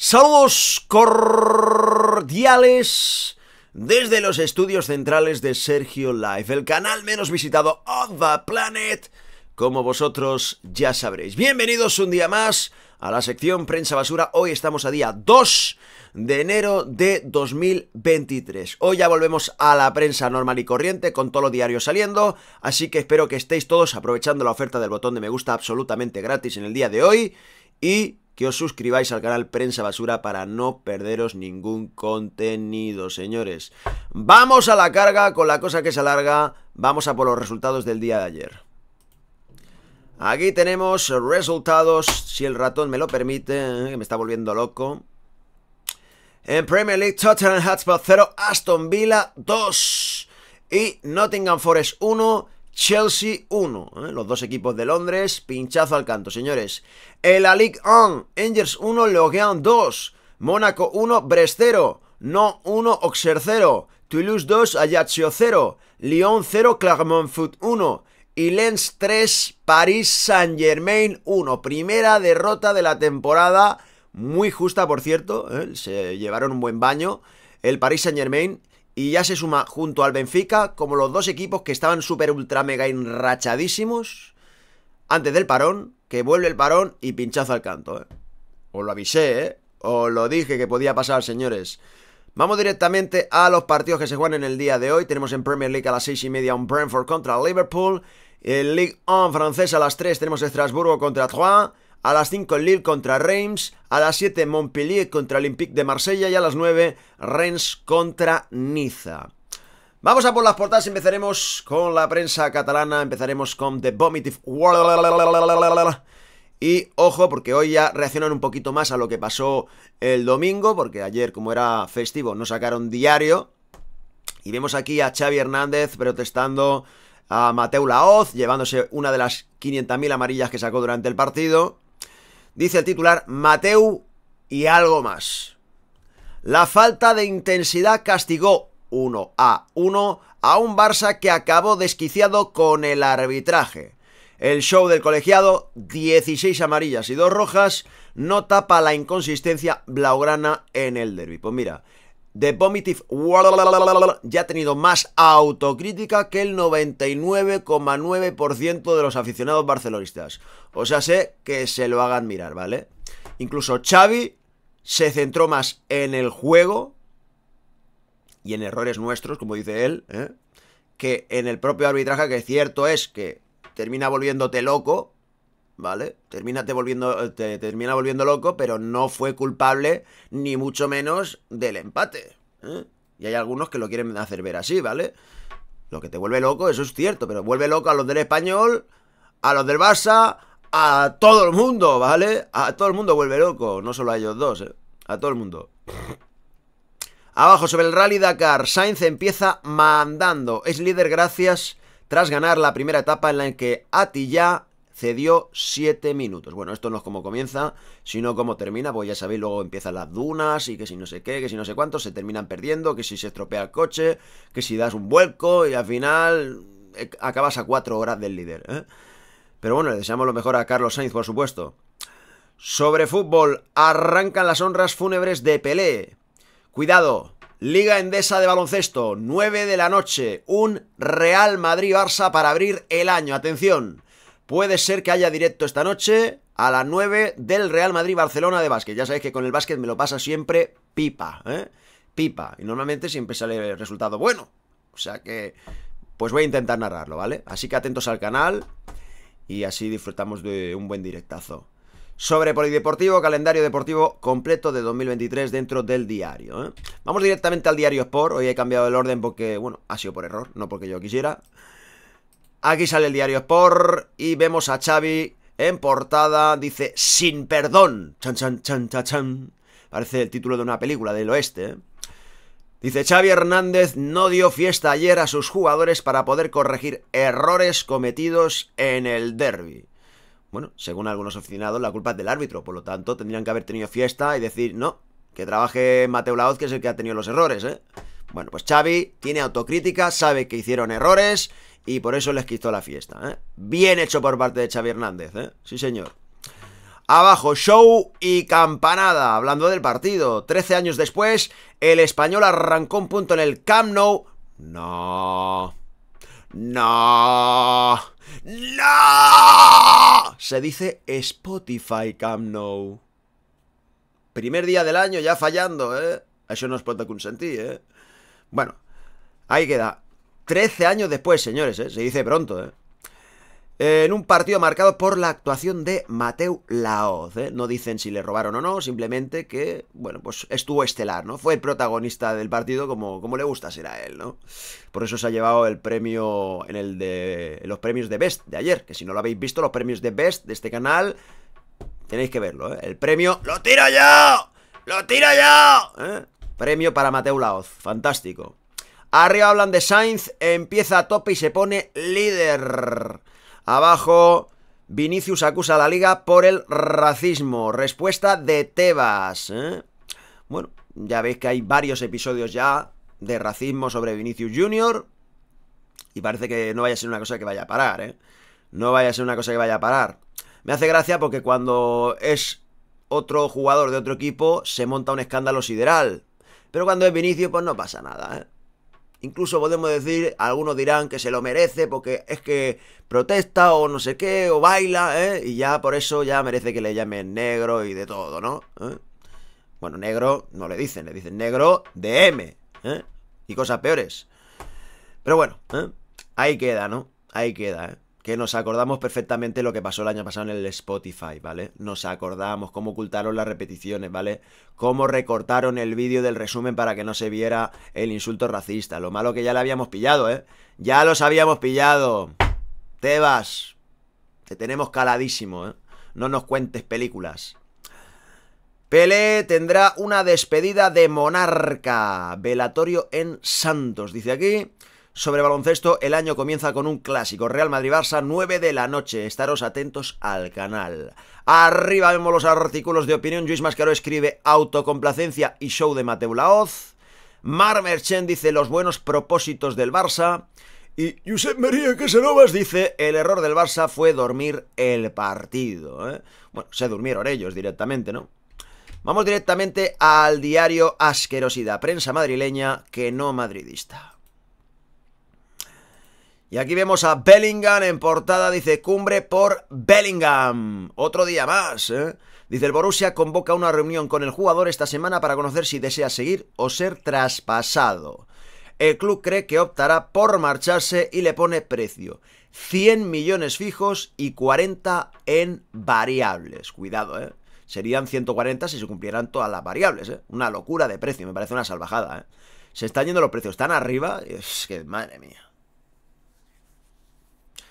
Saludos cordiales desde los estudios centrales de Sergio Life, el canal menos visitado of the planet, como vosotros ya sabréis. Bienvenidos un día más a la sección Prensa Basura. Hoy estamos a día 2 de enero de 2023. Hoy ya volvemos a la prensa normal y corriente con todos los diarios saliendo, así que espero que estéis todos aprovechando la oferta del botón de me gusta absolutamente gratis en el día de hoy y que os suscribáis al canal Prensa Basura para no perderos ningún contenido, señores. Vamos a la carga con la cosa que se alarga. Vamos a por los resultados del día de ayer. Aquí tenemos resultados, si el ratón me lo permite, eh, que me está volviendo loco. En Premier League, Tottenham Hotspur 0, Aston Villa 2 y Nottingham Forest 1 Chelsea 1. ¿eh? Los dos equipos de Londres, pinchazo al canto, señores. El La Ligue 1, Angers 1, Lorient 2, Mónaco 1, Brest 0, No 1, Auxerre 0, Toulouse 2, Ajaccio 0, Lyon 0, Clermont Foot 1 y Lens 3, Paris Saint Germain 1. Primera derrota de la temporada, muy justa por cierto, ¿eh? se llevaron un buen baño el Paris Saint Germain y ya se suma junto al Benfica como los dos equipos que estaban súper ultra mega enrachadísimos antes del parón, que vuelve el parón y pinchazo al canto, ¿eh? Os lo avisé, o ¿eh? Os lo dije que podía pasar, señores. Vamos directamente a los partidos que se juegan en el día de hoy. Tenemos en Premier League a las 6 y media un Brentford contra Liverpool. En Ligue 1 francesa a las 3 tenemos Estrasburgo contra Troyes a las 5 en Lille contra Reims, a las 7 Montpellier contra Olympique de Marsella y a las 9 Reims contra Niza. Vamos a por las portadas, empezaremos con la prensa catalana, empezaremos con The Vomitive y ojo, porque hoy ya reaccionan un poquito más a lo que pasó el domingo, porque ayer, como era festivo, no sacaron diario. Y vemos aquí a Xavi Hernández protestando a Mateu Laoz, llevándose una de las 500.000 amarillas que sacó durante el partido. Dice el titular Mateu y algo más. La falta de intensidad castigó 1 a 1 a un Barça que acabó desquiciado con el arbitraje. El show del colegiado, 16 amarillas y 2 rojas, no tapa la inconsistencia blaugrana en el derby. Pues mira, The ya ha tenido más autocrítica que el 99,9% de los aficionados barcelonistas. O sea, sé que se lo hagan mirar, ¿vale? Incluso Xavi se centró más en el juego y en errores nuestros, como dice él, que en el propio arbitraje, que cierto es que termina volviéndote loco, ¿vale? Termina, volviendo, te termina volviendo loco, pero no fue culpable, ni mucho menos, del empate. ¿eh? Y hay algunos que lo quieren hacer ver así, ¿vale? Lo que te vuelve loco, eso es cierto, pero vuelve loco a los del español, a los del Barça, a todo el mundo, ¿vale? A todo el mundo vuelve loco, no solo a ellos dos, ¿eh? A todo el mundo. Abajo sobre el Rally Dakar, Sainz empieza mandando. Es líder gracias tras ganar la primera etapa en la que Atilla ya cedió 7 minutos. Bueno, esto no es como comienza, sino como termina, pues ya sabéis, luego empiezan las dunas y que si no sé qué, que si no sé cuánto, se terminan perdiendo, que si se estropea el coche, que si das un vuelco y al final eh, acabas a 4 horas del líder. ¿eh? Pero bueno, le deseamos lo mejor a Carlos Sainz, por supuesto. Sobre fútbol, arrancan las honras fúnebres de Pelé. Cuidado, Liga Endesa de Baloncesto, 9 de la noche, un Real Madrid-Barça para abrir el año. Atención, Puede ser que haya directo esta noche a las 9 del Real Madrid-Barcelona de básquet. Ya sabéis que con el básquet me lo pasa siempre pipa, ¿eh? Pipa. Y normalmente siempre sale el resultado bueno. O sea que, pues voy a intentar narrarlo, ¿vale? Así que atentos al canal y así disfrutamos de un buen directazo. Sobre Polideportivo, calendario deportivo completo de 2023 dentro del diario. ¿eh? Vamos directamente al diario Sport. Hoy he cambiado el orden porque, bueno, ha sido por error, no porque yo quisiera. Aquí sale el diario Sport y vemos a Xavi en portada, dice Sin perdón. Chan, chan, chan, chan, chan. Parece el título de una película del oeste. ¿eh? Dice Xavi Hernández no dio fiesta ayer a sus jugadores para poder corregir errores cometidos en el derby. Bueno, según algunos aficionados, la culpa es del árbitro, por lo tanto tendrían que haber tenido fiesta y decir, no, que trabaje Mateo Laoz, que es el que ha tenido los errores, ¿eh? Bueno, pues Xavi tiene autocrítica, sabe que hicieron errores y por eso les quitó la fiesta, ¿eh? Bien hecho por parte de Xavi Hernández, ¿eh? Sí, señor. Abajo, show y campanada, hablando del partido. Trece años después, el español arrancó un punto en el Camp Nou. No. No. No. Se dice Spotify Camp Nou. Primer día del año ya fallando, eh? Eso no es pot consentir, eh? Bueno, ahí queda. Trece años después, señores, ¿eh? se dice pronto, ¿eh? En un partido marcado por la actuación de Mateu Laoz. ¿eh? No dicen si le robaron o no, simplemente que, bueno, pues estuvo estelar, ¿no? Fue el protagonista del partido como, como le gusta ser a él, ¿no? Por eso se ha llevado el premio en el de en los premios de Best de ayer, que si no lo habéis visto, los premios de Best de este canal Tenéis que verlo, ¿eh? El premio... ¡Lo tiro yo! ¡Lo tiro yo! ¿Eh? Premio para Mateo Laoz. Fantástico. Arriba hablan de Sainz. Empieza a tope y se pone líder. Abajo... Vinicius acusa a la liga por el racismo. Respuesta de Tebas. ¿eh? Bueno, ya veis que hay varios episodios ya de racismo sobre Vinicius Jr. Y parece que no vaya a ser una cosa que vaya a parar. ¿eh? No vaya a ser una cosa que vaya a parar. Me hace gracia porque cuando es otro jugador de otro equipo se monta un escándalo sideral. Pero cuando es Vinicio, pues no pasa nada. ¿eh? Incluso podemos decir, algunos dirán que se lo merece porque es que protesta o no sé qué, o baila, ¿eh? Y ya por eso ya merece que le llamen negro y de todo, ¿no? ¿Eh? Bueno, negro no le dicen, le dicen negro de M, ¿eh? Y cosas peores. Pero bueno, ¿eh? ahí queda, ¿no? Ahí queda, ¿eh? que nos acordamos perfectamente lo que pasó el año pasado en el Spotify, ¿vale? Nos acordamos cómo ocultaron las repeticiones, ¿vale? Cómo recortaron el vídeo del resumen para que no se viera el insulto racista. Lo malo que ya le habíamos pillado, ¿eh? Ya los habíamos pillado. Tebas, te tenemos caladísimo, ¿eh? No nos cuentes películas. Pele tendrá una despedida de monarca. Velatorio en Santos, dice aquí sobre baloncesto, el año comienza con un clásico, Real Madrid-Barça, 9 de la noche. Estaros atentos al canal. Arriba vemos los artículos de opinión. Luis Mascaro escribe autocomplacencia y show de Mateu Laoz. Mar Merchen dice los buenos propósitos del Barça. Y Josep María Casanovas dice, el error del Barça fue dormir el partido. ¿eh? Bueno, se durmieron ellos directamente, ¿no? Vamos directamente al diario Asquerosidad, prensa madrileña que no madridista. Y aquí vemos a Bellingham en portada, dice cumbre por Bellingham. Otro día más, ¿eh? Dice el Borussia convoca una reunión con el jugador esta semana para conocer si desea seguir o ser traspasado. El club cree que optará por marcharse y le pone precio. 100 millones fijos y 40 en variables. Cuidado, ¿eh? Serían 140 si se cumplieran todas las variables, ¿eh? Una locura de precio, me parece una salvajada, ¿eh? Se están yendo los precios están arriba, es que madre mía.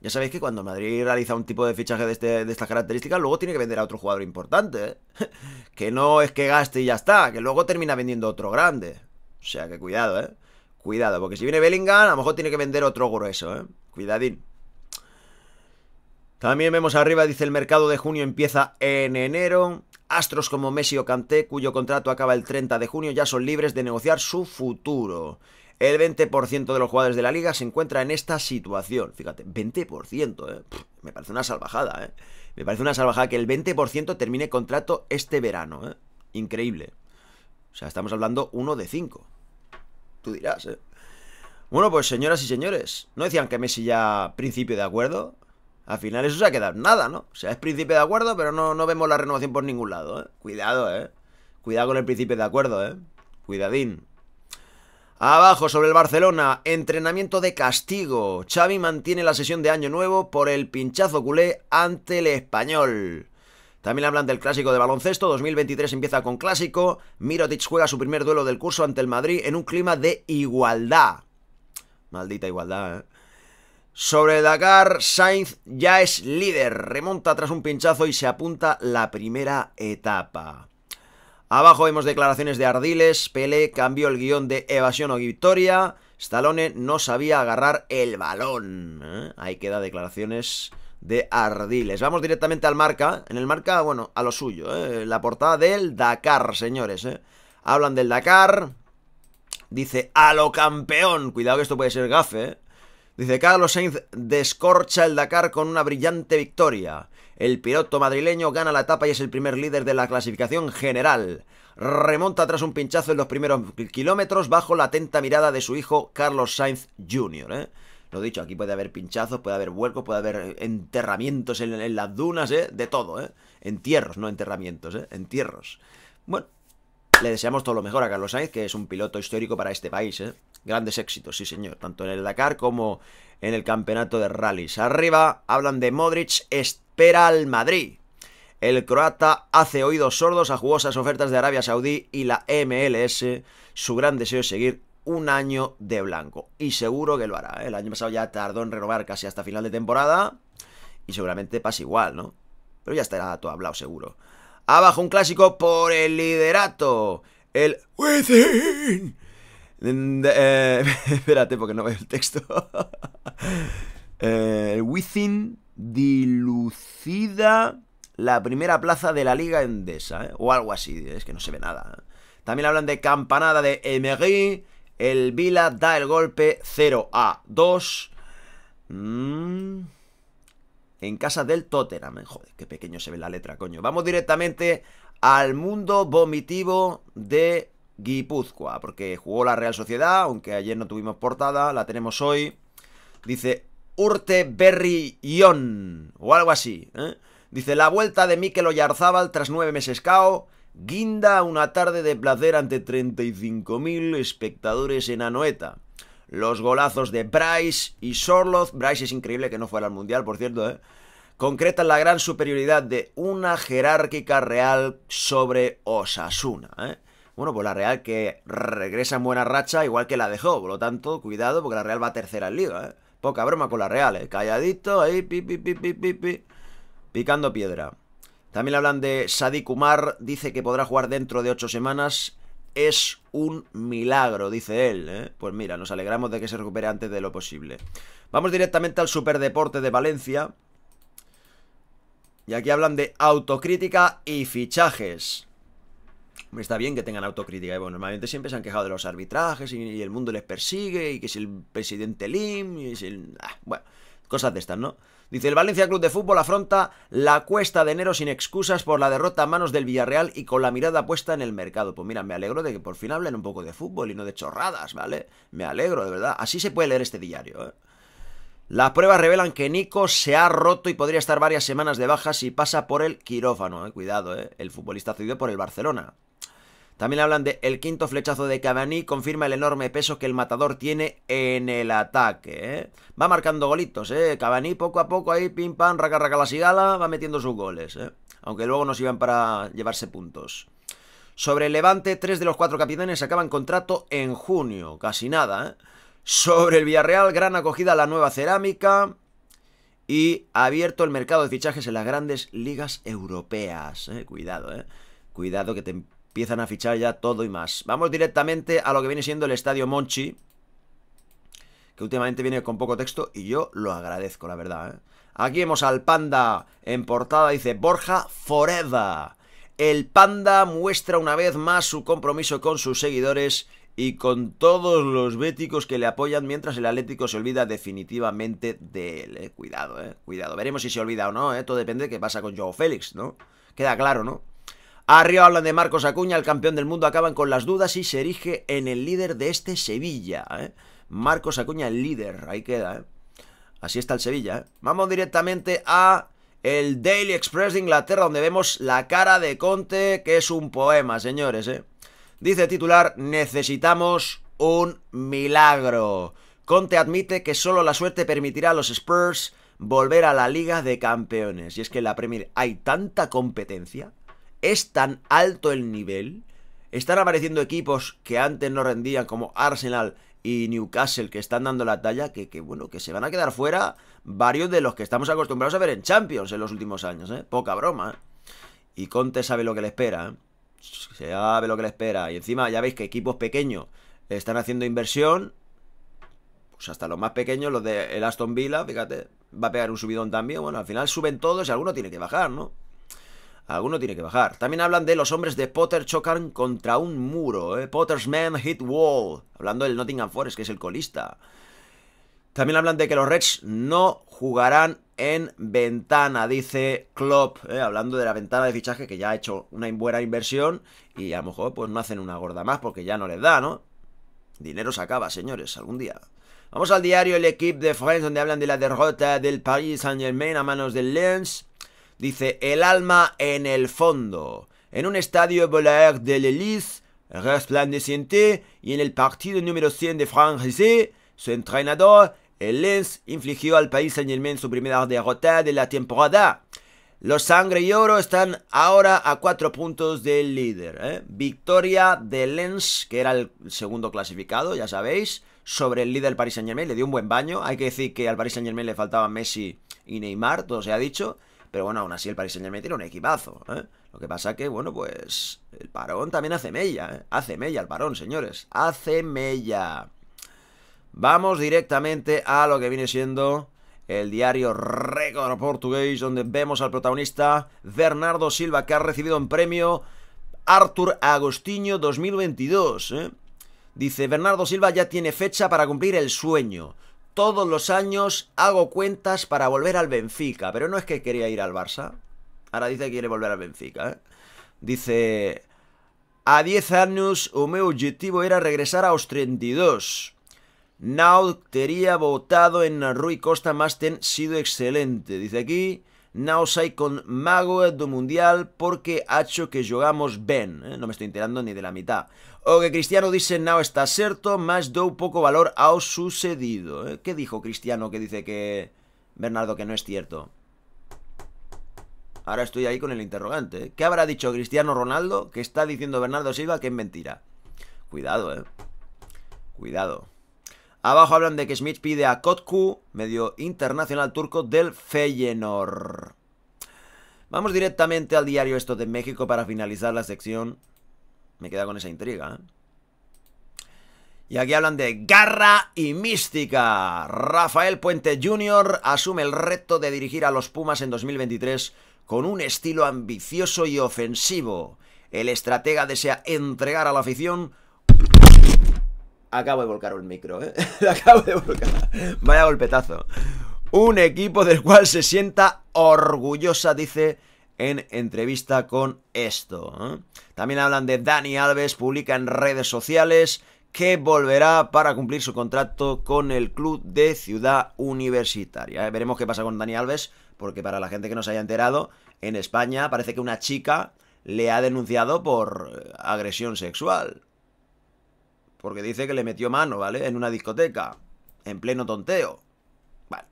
Ya sabéis que cuando Madrid realiza un tipo de fichaje de, este, estas características, luego tiene que vender a otro jugador importante. ¿eh? que no es que gaste y ya está, que luego termina vendiendo otro grande. O sea que cuidado, ¿eh? Cuidado, porque si viene Bellingham, a lo mejor tiene que vender otro grueso, ¿eh? Cuidadín. También vemos arriba, dice el mercado de junio empieza en enero. Astros como Messi o cuyo contrato acaba el 30 de junio, ya son libres de negociar su futuro. El 20% de los jugadores de la liga se encuentra en esta situación. Fíjate, 20%, ¿eh? me parece una salvajada, ¿eh? Me parece una salvajada que el 20% termine contrato este verano, ¿eh? Increíble. O sea, estamos hablando uno de cinco. Tú dirás, ¿eh? Bueno, pues señoras y señores, ¿no decían que Messi ya principio de acuerdo? Al final eso se ha quedado nada, ¿no? O sea, es principio de acuerdo, pero no, no vemos la renovación por ningún lado, ¿eh? Cuidado, ¿eh? Cuidado con el principio de acuerdo, ¿eh? Cuidadín. Abajo sobre el Barcelona, entrenamiento de castigo. Xavi mantiene la sesión de año nuevo por el pinchazo culé ante el español. También hablan del clásico de baloncesto, 2023 empieza con clásico, Mirotic juega su primer duelo del curso ante el Madrid en un clima de igualdad. Maldita igualdad, ¿eh? Sobre Dakar, Sainz ya es líder, remonta tras un pinchazo y se apunta la primera etapa. Abajo vemos declaraciones de Ardiles, Pele cambió el guión de evasión o victoria, Stallone no sabía agarrar el balón. ¿eh? Ahí queda declaraciones de Ardiles. Vamos directamente al marca, en el marca, bueno, a lo suyo, ¿eh? la portada del Dakar, señores. ¿eh? Hablan del Dakar, dice a lo campeón, cuidado que esto puede ser gafe, Dice Carlos Sainz descorcha el Dakar con una brillante victoria. El piloto madrileño gana la etapa y es el primer líder de la clasificación general. Remonta tras un pinchazo en los primeros kilómetros bajo la atenta mirada de su hijo Carlos Sainz Jr. ¿eh? Lo dicho, aquí puede haber pinchazos, puede haber vuelcos, puede haber enterramientos en, las dunas, ¿eh? de todo. ¿eh? Entierros, no enterramientos, ¿eh? entierros. Bueno, le deseamos todo lo mejor a Carlos Sainz, que es un piloto histórico para este país. ¿eh? Grandes éxitos, sí señor, tanto en el Dakar como en el campeonato de rallies. Arriba hablan de Modric, espera al Madrid. El croata hace oídos sordos a jugosas ofertas de Arabia Saudí y la MLS. Su gran deseo es seguir un año de blanco. Y seguro que lo hará. ¿eh? El año pasado ya tardó en renovar casi hasta final de temporada. Y seguramente pasa igual, ¿no? Pero ya estará todo hablado, seguro. Abajo un clásico por el liderato. El Within Mm, eh, espérate, porque no veo el texto. Eh, Within dilucida la primera plaza de la Liga Endesa, eh, o algo así, es que no se ve nada. También hablan de campanada de Emery, el Vila da el golpe 0 a 2. Mm, en casa del Tottenham. Joder, qué pequeño se ve la letra, coño. Vamos directamente al mundo vomitivo de Guipúzcoa, porque jugó la Real Sociedad, aunque ayer no tuvimos portada, la tenemos hoy. Dice Urte berry Ion, o algo así. ¿eh? Dice la vuelta de Mikel Oyarzábal tras nueve meses cao. Guinda una tarde de placer ante 35.000 espectadores en Anoeta. Los golazos de Bryce y Sorloth. Bryce es increíble que no fuera al Mundial, por cierto, ¿eh? concretan la gran superioridad de una jerárquica real sobre Osasuna. ¿eh? Bueno, pues la Real que regresa en buena racha, igual que la dejó. Por lo tanto, cuidado, porque la Real va a tercera en liga, ¿eh? Poca broma con la Real, ¿eh? Calladito, ahí, pi, pi, pi, pi, pi, pi. Picando piedra. También hablan de Sadi Kumar. dice que podrá jugar dentro de ocho semanas. Es un milagro, dice él. ¿eh? Pues mira, nos alegramos de que se recupere antes de lo posible. Vamos directamente al Superdeporte de Valencia. Y aquí hablan de autocrítica y fichajes. Está bien que tengan autocrítica, y ¿eh? bueno, normalmente siempre se han quejado de los arbitrajes y, el mundo les persigue, y que si el presidente Lim, y si el... Ah, bueno, cosas de estas, ¿no? Dice, el Valencia Club de Fútbol afronta la cuesta de enero sin excusas por la derrota a manos del Villarreal y con la mirada puesta en el mercado. Pues mira, me alegro de que por fin hablen un poco de fútbol y no de chorradas, ¿vale? Me alegro, de verdad. Así se puede leer este diario, ¿eh? Las pruebas revelan que Nico se ha roto y podría estar varias semanas de baja si pasa por el quirófano. Eh, cuidado, eh. el futbolista cedido por el Barcelona. También hablan de el quinto flechazo de Cabaní. confirma el enorme peso que el matador tiene en el ataque. ¿eh? Va marcando golitos, ¿eh? Cavani poco a poco ahí, pim pam, raca raca la sigala, va metiendo sus goles. ¿eh? Aunque luego no iban para llevarse puntos. Sobre el Levante, tres de los cuatro capitanes acaban contrato en junio, casi nada. ¿eh? Sobre el Villarreal, gran acogida a la nueva cerámica y ha abierto el mercado de fichajes en las grandes ligas europeas. ¿eh? Cuidado, Cuidado que te empiezan a fichar ya todo y más. Vamos directamente a lo que viene siendo el Estadio Monchi, que últimamente viene con poco texto y yo lo agradezco, la verdad. ¿eh? Aquí vemos al panda en portada, dice Borja Forever. El panda muestra una vez más su compromiso con sus seguidores y con todos los béticos que le apoyan mientras el Atlético se olvida definitivamente de él. ¿eh? Cuidado, eh. Cuidado. Veremos si se olvida o no, ¿eh? Todo depende de qué pasa con Joe Félix, ¿no? Queda claro, ¿no? Arriba hablan de Marcos Acuña, el campeón del mundo, acaban con las dudas y se erige en el líder de este Sevilla. ¿eh? Marcos Acuña, el líder, ahí queda. ¿eh? Así está el Sevilla. ¿eh? Vamos directamente a el Daily Express de Inglaterra, donde vemos la cara de Conte, que es un poema, señores. Dice titular, necesitamos un milagro. Conte admite que solo la suerte permitirá a los Spurs volver a la Liga de Campeones. Y es que en la Premier hay tanta competencia es tan alto el nivel, están apareciendo equipos que antes no rendían como Arsenal y Newcastle que están dando la talla, que, bueno, que se van a quedar fuera varios de los que estamos acostumbrados a ver en Champions en los últimos años, ¿eh? Poca broma. ¿eh? Y Conte sabe lo que le espera, ¿eh? se Sabe lo que le espera. Y encima ya veis que equipos pequeños están haciendo inversión. Pues hasta los más pequeños, los de Aston Villa, fíjate, va a pegar un subidón también. Bueno, al final suben todos y alguno tiene que bajar, ¿no? Alguno tiene que bajar. También hablan de los hombres de Potter chocan contra un muro. ¿eh? Potter's Man hit wall. Hablando del Nottingham Forest, que es el colista. También hablan de que los Reds no jugarán en ventana, dice Klopp. Eh, hablando de la ventana de fichaje, que ya ha hecho una buena inversión. Y a lo mejor pues no hacen una gorda más porque ya no les da, ¿no? Dinero se acaba, señores, algún día. Vamos al diario El Equipe de France, donde hablan de la derrota del Paris Saint-Germain a manos del Lens. Dice, el alma en el fondo. En un estadio Bolaire de l'Elysse resplandeciente, y en el partido número 100 de Francés su entrenador, el Lens, infligió al país Saint-Germain su primera derrota de la temporada. Los sangre y oro están ahora a cuatro puntos del líder. ¿eh? Victoria de Lens, que era el segundo clasificado, ya sabéis, sobre el líder Paris Saint Germain. Le dio un buen baño. Hay que decir que al Paris Saint Germain le faltaban Messi y Neymar, todo se ha dicho. Pero bueno, aún así el Paris Saint Germain tiene un equipazo. ¿eh? Lo que pasa que, bueno, pues el parón también hace mella. ¿eh? Hace mella el parón, señores. Hace mella. Vamos directamente a lo que viene siendo el diario Récord Portugués, donde vemos al protagonista Bernardo Silva, que ha recibido un premio Arthur Agostinho 2022. ¿eh? Dice, Bernardo Silva ya tiene fecha para cumplir el sueño todos los años hago cuentas para volver al Benfica. Pero no es que quería ir al Barça. Ahora dice que quiere volver al Benfica. ¿eh? Dice... A 10 años o mi objetivo era regresar a los 32. Now tería votado en Rui Costa más ten sido excelente. Dice aquí sei con Mago do Mundial porque hecho que jogamos bien. ¿eh? No me estoy enterando ni de la mitad. O que Cristiano dice Now está certo, más dou poco valor ha sucedido. ¿eh? ¿Qué dijo Cristiano que dice que... Bernardo, que no es cierto. Ahora estoy ahí con el interrogante. ¿eh? ¿Qué habrá dicho Cristiano Ronaldo que está diciendo Bernardo Silva que es mentira? Cuidado, eh. Cuidado. Abajo hablan de que Smith pide a Kotku, medio internacional turco del Feyenoord. Vamos directamente al diario Esto de México para finalizar la sección. Me queda con esa intriga. ¿eh? Y aquí hablan de garra y mística. Rafael Puente Jr. asume el reto de dirigir a los Pumas en 2023 con un estilo ambicioso y ofensivo. El estratega desea entregar a la afición Acabo de volcar el micro, ¿eh? acabo de volcar. Vaya golpetazo. Un equipo del cual se sienta orgullosa, dice en entrevista con esto. ¿eh? También hablan de Dani Alves, publica en redes sociales que volverá para cumplir su contrato con el club de Ciudad Universitaria. Eh, veremos qué pasa con Dani Alves, porque para la gente que nos haya enterado, en España parece que una chica le ha denunciado por eh, agresión sexual. Porque dice que le metió mano, ¿vale? En una discoteca. En pleno tonteo. Vale.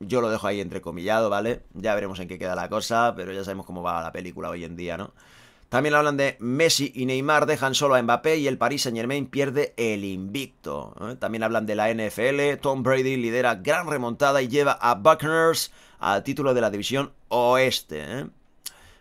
Yo lo dejo ahí entrecomillado, ¿vale? Ya veremos en qué queda la cosa, pero ya sabemos cómo va la película hoy en día, ¿no? También hablan de Messi y Neymar dejan solo a Mbappé y el Paris Saint Germain pierde el invicto. ¿eh? También hablan de la NFL, Tom Brady lidera gran remontada y lleva a Buckners al título de la división oeste. ¿eh?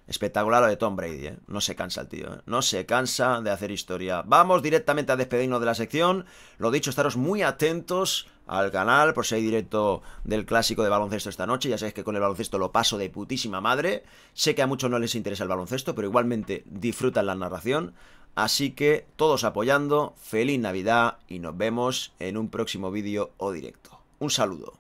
Espectacular lo de Tom Brady, ¿eh? No se cansa el tío, ¿eh? No se cansa de hacer historia. Vamos directamente a despedirnos de la sección. Lo dicho, estaros muy atentos al canal por si hay directo del clásico de baloncesto esta noche. Ya sabéis que con el baloncesto lo paso de putísima madre. Sé que a muchos no les interesa el baloncesto, pero igualmente disfrutan la narración. Así que todos apoyando, feliz Navidad y nos vemos en un próximo vídeo o directo. Un saludo.